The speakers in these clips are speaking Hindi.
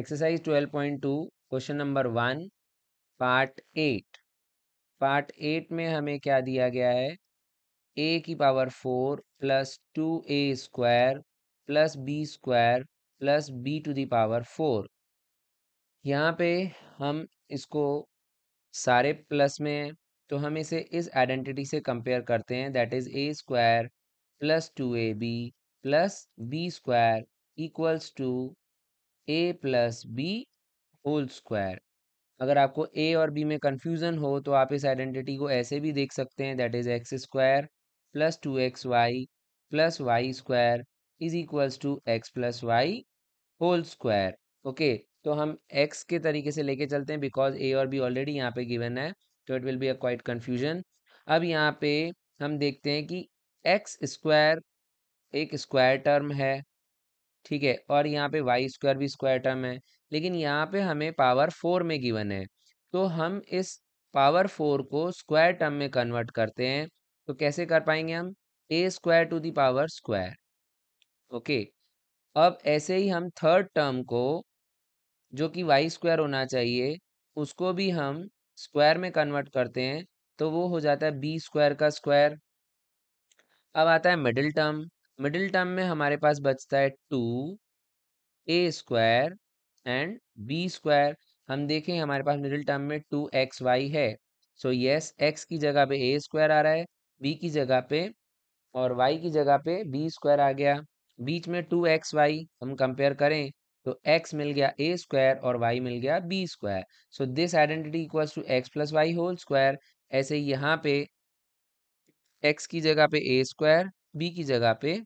exercise 12.2 question number one part eight part eight में हमें क्या दिया गया है ए की power four plus two A square plus B square plus B to the power four यहाँ पे हम इसको सारे प्लस में तो हम इसे इस आइडेंटिटी से कंपेयर करते हैं that is A square plus two A B plus B square equals to A plus B whole square अगर आपको ए और बी में कन्फ्यूज़न हो तो आप इस आइडेंटिटी को ऐसे भी देख सकते हैं that is X square plus two X Y plus Y square is equals to X plus Y whole square okay तो हम एक्स के तरीके से लेके चलते हैं बिकॉज ए और बी ऑलरेडी यहाँ पे गिवन है तो it will be a quite confusion अब यहाँ पे हम देखते हैं कि एक्स स्क्वायर एक स्क्वायर टर्म है ठीक है और यहाँ पे वाई स्क्वायर भी स्क्वायर टर्म है लेकिन यहाँ पे हमें पावर फोर में गिवन है तो हम इस पावर फोर को स्क्वायर टर्म में कन्वर्ट करते हैं तो कैसे कर पाएंगे हम A square to the power square okay अब ऐसे ही हम थर्ड टर्म को जो कि वाई स्क्वायर होना चाहिए उसको भी हम स्क्वायर में कन्वर्ट करते हैं तो वो हो जाता है बी स्क्वायर का स्क्वायर अब आता है मिडिल टर्म मिडिल टर्म में हमारे पास बचता है two A square and B square हम देखें हमारे पास मिडिल टर्म में टू एक्स वाई है सो यस एक्स की जगह पे ए स्क्वायर आ रहा है बी की जगह पे और वाई की जगह पे बी स्क्वायर आ गया बीच में टू एक्स वाई हम कंपेयर करें तो x मिल गया ए स्क्वायर और y मिल गया B square so this identity equals to X plus Y whole square ऐसे यहाँ पे x की जगह पे ए स्क्वायर b की जगह पे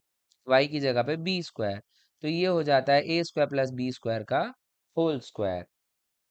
वाई की जगह पे बी स्क्वायर तो ये हो जाता है A square plus B square का होल स्क्वायर